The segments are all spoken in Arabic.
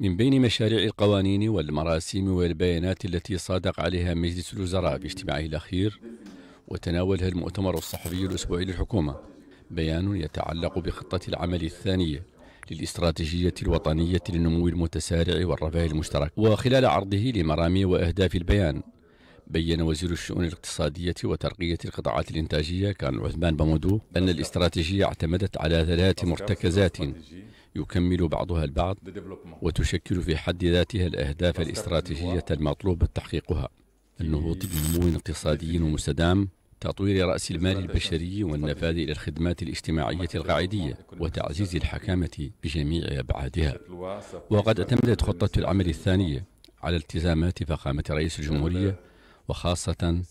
من بين مشاريع القوانين والمراسيم والبيانات التي صادق عليها مجلس الوزراء باجتماعه الأخير وتناولها المؤتمر الصحفي الأسبوعي للحكومة بيان يتعلق بخطة العمل الثانية للاستراتيجية الوطنية للنمو المتسارع والرفاه المشترك وخلال عرضه لمرامي وأهداف البيان بين وزير الشؤون الاقتصادية وترقية القطاعات الإنتاجية كان عثمان بامودو أن الاستراتيجية اعتمدت على ثلاث مرتكزات يكمل بعضها البعض وتشكل في حد ذاتها الأهداف الاستراتيجية المطلوب تحقيقها النهوض بنمو اقتصادي مستدام تطوير رأس المال البشري والنفاذ إلى الخدمات الاجتماعية القاعدية وتعزيز الحكامة بجميع أبعادها وقد اعتمدت خطة العمل الثانية على التزامات فخامة رئيس الجمهورية وخاصة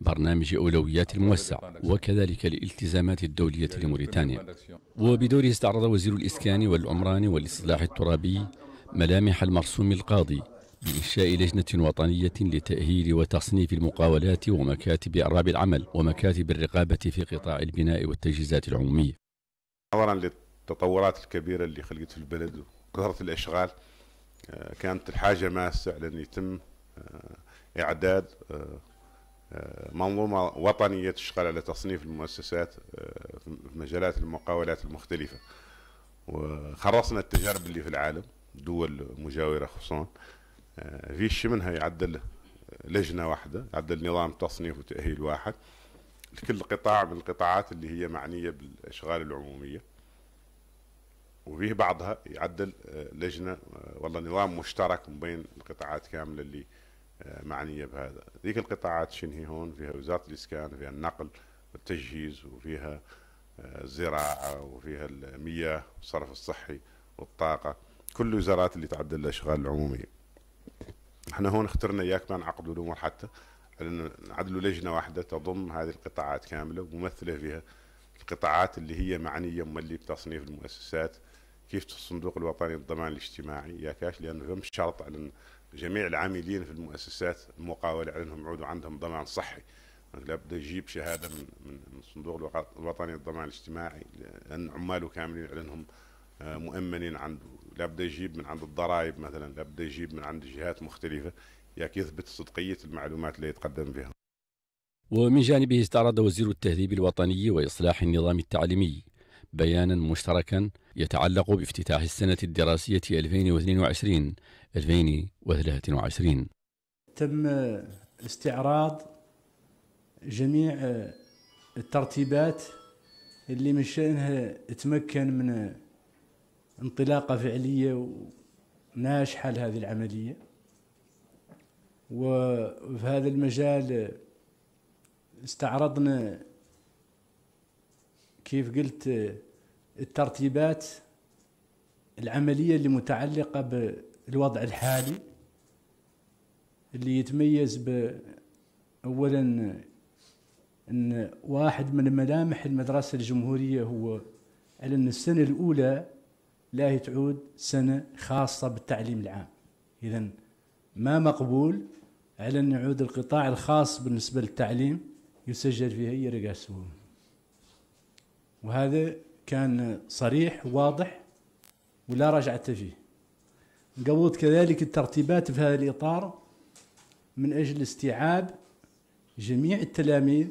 برنامج أولويات الموسع وكذلك الالتزامات الدولية لموريتانيا وبدوره استعرض وزير الإسكان والعمران والإصلاح الترابي ملامح المرسوم القاضي بإنشاء لجنة وطنية لتأهيل وتصنيف المقاولات ومكاتب أرباب العمل ومكاتب الرقابة في قطاع البناء والتجهيزات العمومية نظرا للتطورات الكبيرة اللي خلقت في البلد وكثرة الإشغال آه، كانت الحاجة ماسة لأن يتم آه، اعداد آه، آه، منظومه وطنيه تشتغل على تصنيف المؤسسات آه، في مجالات المقاولات المختلفه وخرصنا التجارب اللي في العالم دول مجاوره خصوصا فيش منها يعدل لجنه واحده يعدل نظام تصنيف وتاهيل واحد لكل قطاع من القطاعات اللي هي معنيه بالاشغال العموميه وفيه بعضها يعدل لجنه والله نظام مشترك بين القطاعات كامله اللي آه، معنيه بهذا ذيك القطاعات شنهي هون فيها وزاره الاسكان فيها النقل والتجهيز وفيها آه، الزراعه وفيها المياه والصرف الصحي والطاقه كل الوزارات اللي تعدل الاشغال العموميه احنا هون اخترنا اياك ما نعقدوا الامور حتى نعدلوا لجنه واحده تضم هذه القطاعات كامله وممثله فيها القطاعات اللي هي معنيه ملي بتصنيف المؤسسات كيف الصندوق الوطني للضمان الاجتماعي ياكاش لانه فهم شرط على جميع العاملين في المؤسسات المقاولة عليهم يعودوا عندهم ضمان صحي لابد يجيب شهاده من من الصندوق الوطني للضمان الاجتماعي لان عماله كاملين عليهم آه، مؤمنين عنده لابد يجيب من عند الضرائب مثلا لابد يجيب من عند جهات مختلفه ياك يثبت صدقيه المعلومات اللي يتقدم بها ومن جانبه استعرض وزير التهذيب الوطني واصلاح النظام التعليمي بيانا مشتركا يتعلق بافتتاح السنة الدراسية 2022-2023 تم استعراض جميع الترتيبات اللي من شأنها تمكن من انطلاقة فعلية وناجحة لهذه العملية وفي هذا المجال استعرضنا كيف قلت الترتيبات العملية اللي متعلقة بالوضع الحالي اللي يتميز ب أولا أن واحد من ملامح المدرسة الجمهورية هو أن السنة الأولى لا تعود سنة خاصة بالتعليم العام إذا ما مقبول على أن يعود القطاع الخاص بالنسبة للتعليم يسجل فيه أي رقاس وهذا كان صريح واضح ولا رجعة فيه قبلت كذلك الترتيبات في هذا الإطار من أجل استيعاب جميع التلاميذ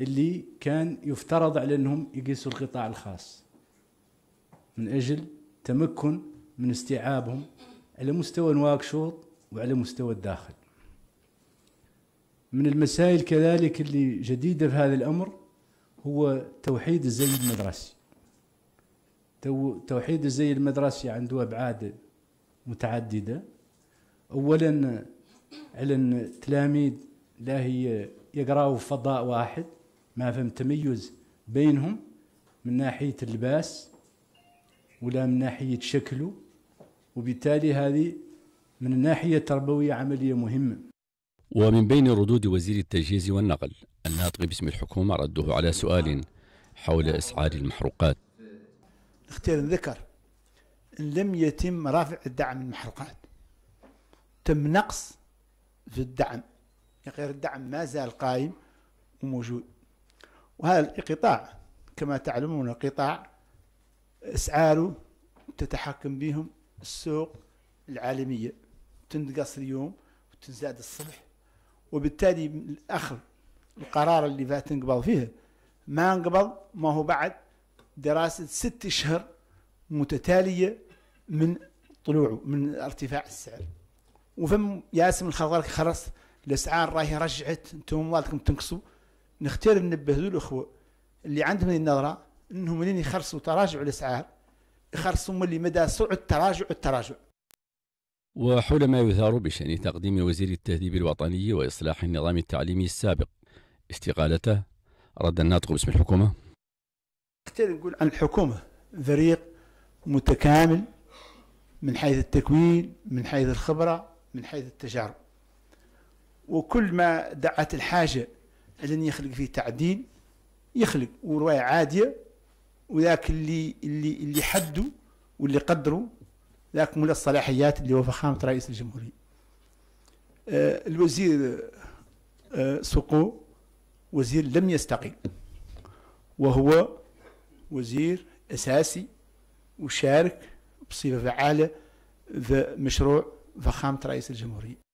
اللي كان يفترض على أنهم يقيسوا القطاع الخاص من أجل تمكن من استيعابهم على مستوى نواكشوط وعلى مستوى الداخل من المسائل كذلك اللي جديدة في هذا الأمر هو توحيد الزي المدرسي توحيد الزي المدرسي عنده أبعاد متعددة أولا على التلاميذ لا هي يقراوا في فضاء واحد ما فهم تميز بينهم من ناحية اللباس ولا من ناحية شكله وبالتالي هذه من الناحية التربوية عملية مهمة ومن بين ردود وزير التجهيز والنقل الناطق باسم الحكومة رده على سؤال حول أسعار المحروقات اختير ذكر إن لم يتم رفع الدعم المحروقات تم نقص في الدعم يعني غير الدعم ما زال قائم وموجود وهذا القطاع كما تعلمون قطاع اسعاره تتحكم بهم السوق العالميه تنقص اليوم وتزداد الصبح وبالتالي اخذ القرار اللي فات انقبض فيه ما انقبض ما هو بعد دراسة ست أشهر متتالية من طلوعه من ارتفاع السعر وفم ياسم الخضر خلص الاسعار راهي رجعت انتم اموالكم تنقصوا نختار ننبه الاخوه اللي عندهم النظره انهم لين يخرصوا تراجع الاسعار يخرصوا من اللي مدى سرعه تراجع التراجع وحول ما يثار بشأن تقديم وزير التهذيب الوطني وإصلاح النظام التعليمي السابق استقالته رد الناطق باسم الحكومة أقدر نقول عن الحكومة فريق متكامل من حيث التكوين من حيث الخبرة من حيث التجارب وكل ما دعت الحاجة أن يخلق فيه تعديل يخلق ورواية عادية وذاك اللي اللي اللي حدوا واللي قدروا ذاك مولى الصلاحيات اللي هو فخامة رئيس الجمهورية آه، الوزير آه، سوقو وزير لم يستقل وهو وزير أساسي وشارك بصفة فعالة في مشروع فخامة رئيس الجمهورية